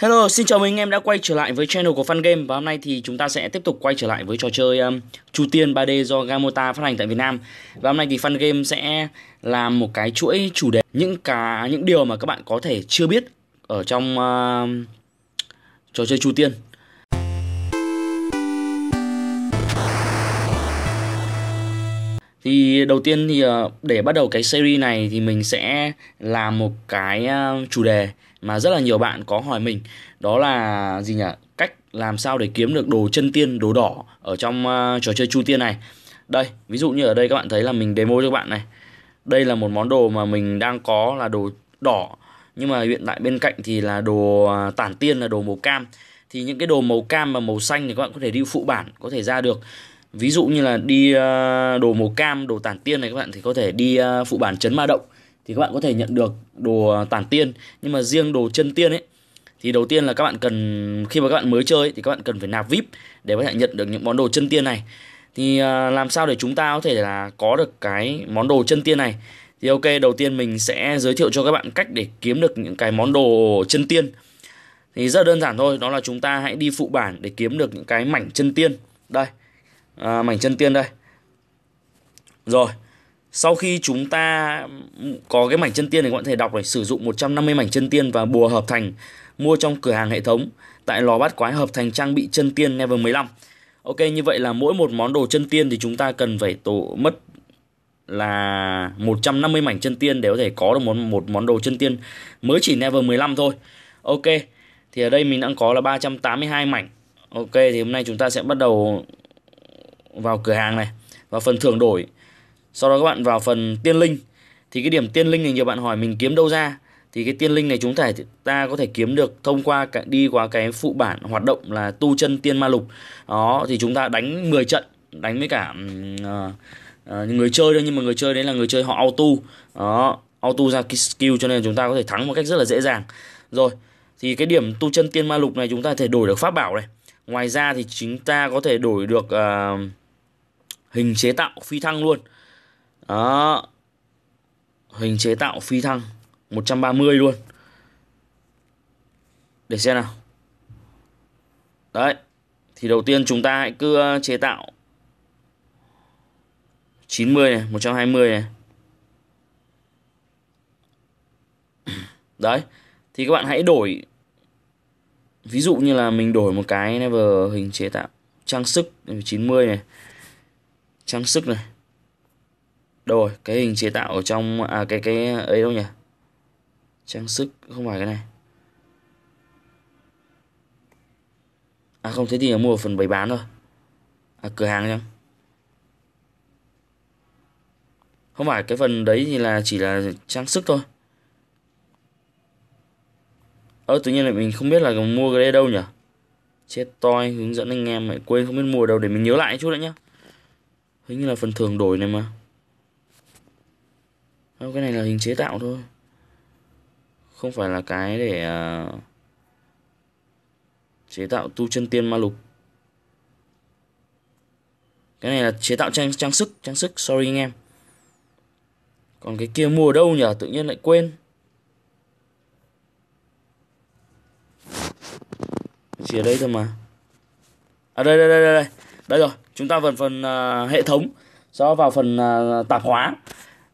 Hello, xin chào mừng anh em đã quay trở lại với channel của Fun Game và hôm nay thì chúng ta sẽ tiếp tục quay trở lại với trò chơi um, Chu Tiên 3D do Gamota phát hành tại Việt Nam. Và hôm nay thì Fun Game sẽ làm một cái chuỗi chủ đề những cả những điều mà các bạn có thể chưa biết ở trong uh, trò chơi Chu Tiên. Thì đầu tiên thì uh, để bắt đầu cái series này thì mình sẽ làm một cái uh, chủ đề mà rất là nhiều bạn có hỏi mình đó là gì nhỉ cách làm sao để kiếm được đồ chân tiên đồ đỏ ở trong uh, trò chơi chu tiên này đây ví dụ như ở đây các bạn thấy là mình demo cho các bạn này đây là một món đồ mà mình đang có là đồ đỏ nhưng mà hiện tại bên cạnh thì là đồ ờ, tản tiên là đồ màu cam thì những cái đồ màu cam và màu xanh thì các bạn có thể đi phụ bản có thể ra được ví dụ như là đi ờ, đồ màu cam đồ tản tiên này các bạn thì có thể đi phụ bản chấn ma động thì các bạn có thể nhận được đồ tản tiên nhưng mà riêng đồ chân tiên ấy thì đầu tiên là các bạn cần khi mà các bạn mới chơi thì các bạn cần phải nạp vip để có thể nhận được những món đồ chân tiên này thì à, làm sao để chúng ta có thể là có được cái món đồ chân tiên này thì ok đầu tiên mình sẽ giới thiệu cho các bạn cách để kiếm được những cái món đồ chân tiên thì rất đơn giản thôi đó là chúng ta hãy đi phụ bản để kiếm được những cái mảnh chân tiên đây à, mảnh chân tiên đây rồi sau khi chúng ta có cái mảnh chân tiên thì các bạn có thể đọc này sử dụng 150 mảnh chân tiên và bùa hợp thành mua trong cửa hàng hệ thống tại lò bát quái hợp thành trang bị chân tiên level 15. Ok như vậy là mỗi một món đồ chân tiên thì chúng ta cần phải tổ mất là 150 mảnh chân tiên để có thể có được một, một món đồ chân tiên mới chỉ level 15 thôi. Ok. Thì ở đây mình đang có là 382 mảnh. Ok thì hôm nay chúng ta sẽ bắt đầu vào cửa hàng này và phần thưởng đổi sau đó các bạn vào phần tiên linh thì cái điểm tiên linh này nhiều bạn hỏi mình kiếm đâu ra thì cái tiên linh này chúng ta ta có thể kiếm được thông qua cả, đi qua cái phụ bản hoạt động là tu chân tiên ma lục đó thì chúng ta đánh 10 trận đánh với cả uh, uh, người chơi thôi nhưng mà người chơi đấy là người chơi họ auto đó auto ra skill cho nên chúng ta có thể thắng một cách rất là dễ dàng rồi thì cái điểm tu chân tiên ma lục này chúng ta có thể đổi được pháp bảo này ngoài ra thì chúng ta có thể đổi được uh, hình chế tạo phi thăng luôn đó hình chế tạo phi thăng 130 luôn để xem nào đấy thì đầu tiên chúng ta hãy cứ ờ, chế tạo 90 này 120 này đấy thì các bạn hãy đổi ví dụ như là mình đổi một cái never hình chế tạo trang sức 90 này trang sức này đâu rồi cái hình chế tạo ở trong à cái cái ấy đâu nhỉ trang sức không phải cái này à không thế thì là mua phần bày bán thôi à cửa hàng nhá không phải cái phần đấy thì là chỉ là trang sức thôi ơ tự nhiên là mình không biết là mua cái đây đâu nhỉ chết toi hướng dẫn anh em lại quên không biết mua đâu để mình nhớ lại chút nữa nhá hình như là phần thường đổi này mà không cái này là hình chế tạo thôi không phải là cái để uh, chế tạo tu chân tiên ma lục cái này là chế tạo trang trang sức trang sức sorry anh em còn cái kia mua ở đâu nhỉ tự nhiên lại quên chỉ ở đây thôi mà à đây đây đây đây đây, đây rồi chúng ta vào phần uh, hệ thống sau vào phần uh, tạp hóa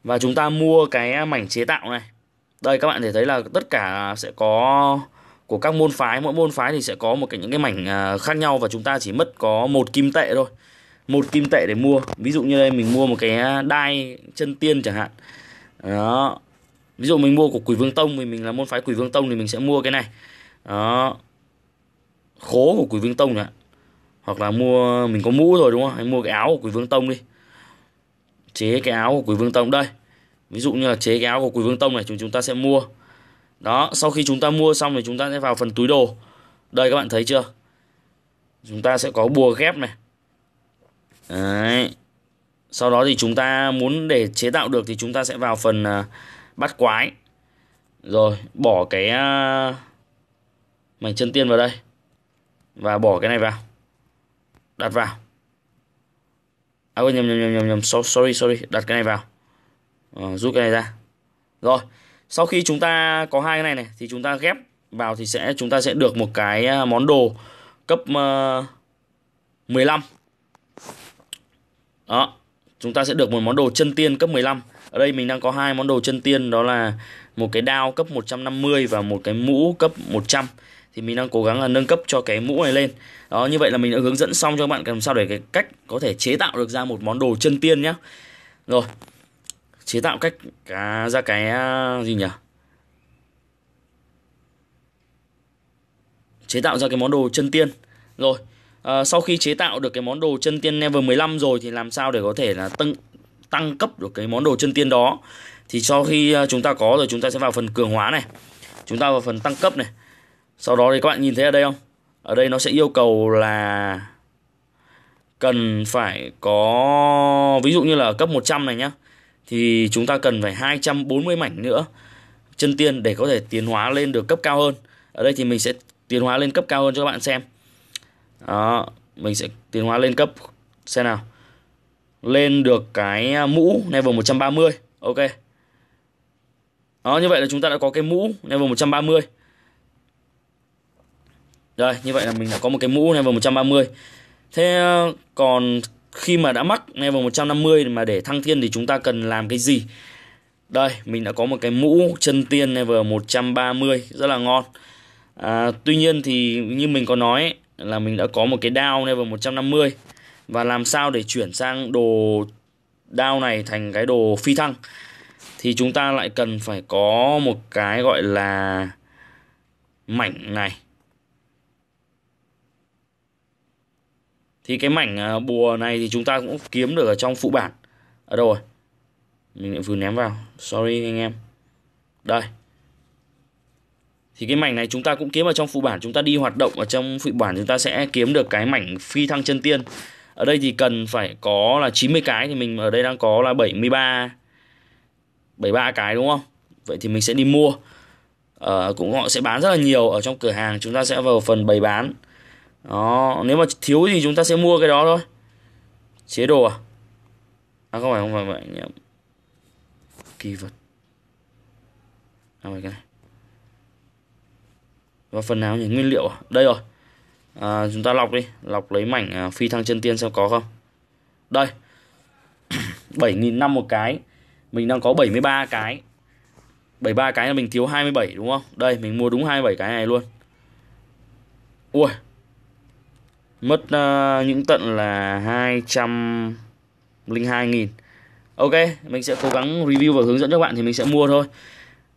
và chúng ta mua cái mảnh chế tạo này đây các bạn thể thấy là tất cả sẽ có của các môn phái mỗi môn phái thì sẽ có một cái những cái mảnh à, khác nhau và chúng ta chỉ mất có một kim tệ thôi một kim tệ để mua ví dụ như đây mình mua một cái à, đai chân tiên chẳng hạn đó ví dụ mình mua của quỷ vương tông vì mình là môn phái quỷ vương tông thì mình sẽ mua cái này đó khố của quỷ vương tông chẳng hoặc là mua mình có mũ rồi đúng không hay mua cái áo của quỷ vương tông đi chế cái áo của quỷ vương tông đây ví dụ như là chế cái áo của quỷ Vương Tông này chúng chúng ta sẽ mua đó sau khi chúng ta mua xong thì chúng ta sẽ vào phần túi đồ đây các bạn thấy chưa chúng ta sẽ có bùa ghép này Đấy. sau đó thì chúng ta muốn để chế tạo được thì chúng ta sẽ vào phần à, bắt quái rồi bỏ cái à, mảnh chân tiên vào đây và bỏ cái này vào đặt vào à quên nhầm nhầm nhầm nhầm nhầm sorry sorry đặt cái này vào uh, rút cái này ra rồi sau khi chúng ta có hai cái này này thì chúng ta ghép vào thì sẽ chúng ta sẽ được một cái à, món đồ cấp uh, ờ, 15 đó chúng ta sẽ được một món đồ chân tiên cấp 15 ở đây mình đang có hai món đồ chân tiên đó là một cái đao cấp 150 và một cái mũ cấp 100 thì mình đang cố gắng là nâng cấp cho cái mũ này lên đó như vậy là mình đã hướng dẫn xong cho các bạn làm sao để cái cách có thể chế tạo được ra một món đồ chân tiên nhá rồi chế tạo cách à, ra cái à, gì nhỉ chế tạo ra cái món đồ chân tiên rồi à, sau khi chế tạo được cái món đồ chân tiên level 15 rồi thì làm sao để có thể là tăng tăng cấp được cái món đồ chân tiên đó thì sau khi à, chúng ta có rồi chúng ta sẽ vào phần cường hóa này chúng ta vào phần tăng cấp này sau đó thì các bạn nhìn thấy ở đây không ở đây nó sẽ yêu cầu là cần phải có ví dụ như là cấp 100 này nhá thì chúng ta cần phải 240 mảnh nữa chân tiên để có thể tiến hóa lên được cấp cao hơn. Ở đây thì mình sẽ tiến hóa lên cấp cao hơn cho các bạn xem. Đó, mình sẽ tiến hóa lên cấp xem nào. Lên được cái à, mũ level 130. Ok. Đó, như vậy là chúng ta đã có cái mũ level 130. Rồi, như vậy là mình đã có một cái mũ level 130. Thế à, còn khi mà đã mắc level 150 mà để thăng thiên thì chúng ta cần làm cái gì đây mình đã có một cái mũ chân tiên level 130 rất là ngon à, tuy nhiên thì như mình có nói là mình đã có một cái down level 150 và làm sao để chuyển sang đồ đao này thành cái đồ phi thăng thì chúng ta lại cần phải có một cái gọi là mảnh này thì cái mảnh à, bùa này thì chúng ta cũng kiếm được ở trong phụ bản ở đâu rồi mình vừa ném vào sorry anh em đây thì cái mảnh này chúng ta cũng kiếm ở trong phụ bản chúng ta đi hoạt động ở trong phụ bản chúng ta sẽ kiếm được cái mảnh phi thăng chân tiên ở đây thì cần phải có là 90 cái thì mình ở đây đang có là 73 73 cái đúng không vậy thì mình sẽ đi mua ờ, cũng họ sẽ bán rất là nhiều ở trong cửa hàng chúng ta sẽ vào phần bày bán đó nếu mà thiếu thì chúng ta sẽ mua cái đó thôi chế độ à à không phải không phải vậy nhầm kỳ vật à phải cái này và phần nào nhỉ nguyên liệu à? đây rồi à, chúng ta lọc đi lọc lấy mảnh à, phi thăng chân tiên xem có không đây 7.000 năm một cái mình đang có 73 cái 73 cái là mình thiếu 27 đúng không đây mình mua đúng 27 cái này luôn ui mất uh, những tận là 202.000 Ok mình sẽ cố gắng review và hướng dẫn cho các bạn thì mình sẽ mua thôi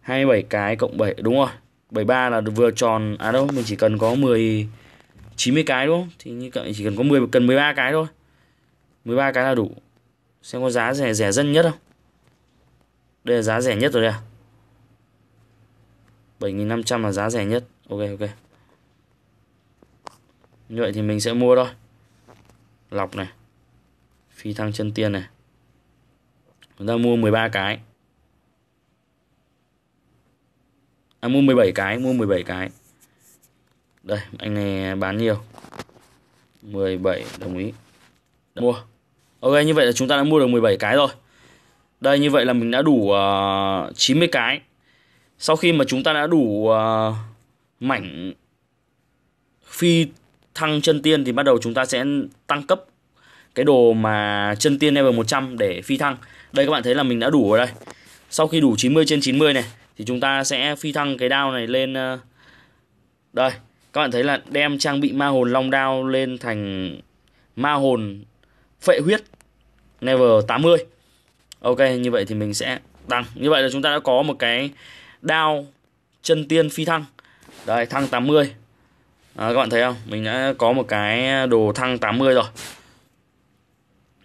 27 cái cộng 7 đúng rồi 73 là vừa tròn à đâu mình chỉ cần có 10 90 cái đúng không thì như vậy chỉ cần có 10 cần 13 cái thôi 13 cái là đủ xem có giá rẻ rẻ dân nhất không đây là giá rẻ nhất rồi đây à 7.500 là giá rẻ nhất ok ok như vậy thì mình sẽ mua thôi lọc này phi thăng chân tiên này chúng ta mua 13 cái à, mua 17 cái mua 17 cái đây anh này bán nhiều 17 đồng ý đã mua ok như vậy là chúng ta đã mua được 17 cái rồi đây như vậy là mình đã đủ uh, ờ, 90 cái sau khi mà chúng ta đã đủ uh, mảnh phi thăng chân tiên thì bắt đầu chúng ta sẽ tăng cấp cái đồ mà chân tiên level 100 để phi thăng. Đây các bạn thấy là mình đã đủ rồi đây. Sau khi đủ 90 trên 90 này thì chúng ta sẽ phi thăng cái đao này lên ờ, đây. Các bạn thấy là đem trang bị ma hồn long đao lên thành ma hồn phệ huyết level 80. Ok, như vậy thì mình sẽ tăng. Như vậy là chúng ta đã có một cái đao chân tiên phi thăng. Đây, thăng 80 à, các bạn thấy không mình đã có một cái đồ thăng 80 rồi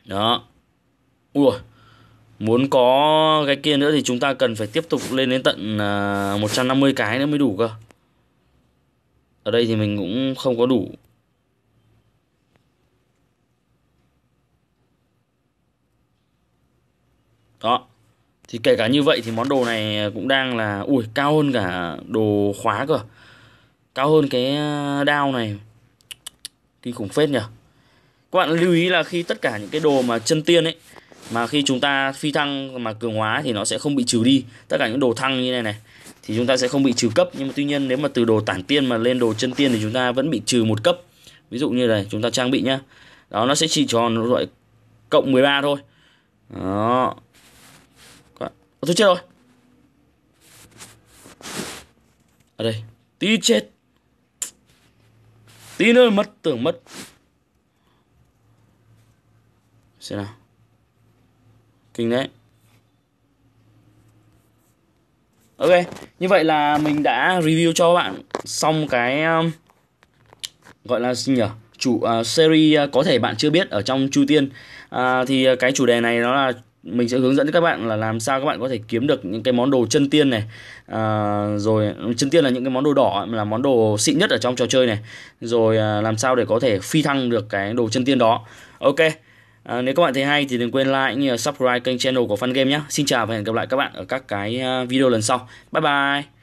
đó ui muốn có cái kia nữa thì chúng ta cần phải tiếp tục lên đến tận 150 à, cái nữa mới đủ cơ ở đây thì mình cũng không có đủ đó thì kể cả như vậy thì món đồ này cũng đang là ui cao hơn cả đồ khóa cơ cao hơn cái ờ, đao này thì khủng phết nhỉ các bạn lưu ý là khi tất cả những cái đồ mà chân tiên ấy mà khi chúng ta phi thăng mà cường hóa thì nó sẽ không bị trừ đi tất cả những đồ thăng như này này thì chúng ta sẽ không bị trừ cấp nhưng mà tuy nhiên nếu mà từ đồ tản tiên mà lên đồ chân tiên thì chúng ta vẫn bị trừ một cấp ví dụ như này chúng ta trang bị nhá đó nó sẽ chỉ tròn nó gọi cộng 13 thôi đó tôi chết rồi ở đây tí chết tí nữa mất tưởng mất xem nào kinh đấy ok như vậy là mình đã review cho các bạn xong cái um, gọi là gì nhỉ chủ uh, series uh, có thể bạn chưa biết ở trong chu tiên uh, thì cái chủ đề này nó là mình sẽ hướng dẫn các bạn là làm sao các bạn có thể kiếm được những cái món đồ chân tiên này à, rồi chân tiên là những cái món đồ đỏ là món đồ xịn nhất ở trong trò chơi này rồi à, làm sao để có thể phi thăng được cái đồ chân tiên đó ok à, nếu các bạn thấy hay thì đừng quên like như là subscribe kênh channel của Fun Game nhé xin chào và hẹn gặp lại các bạn ở các cái à, video lần sau bye bye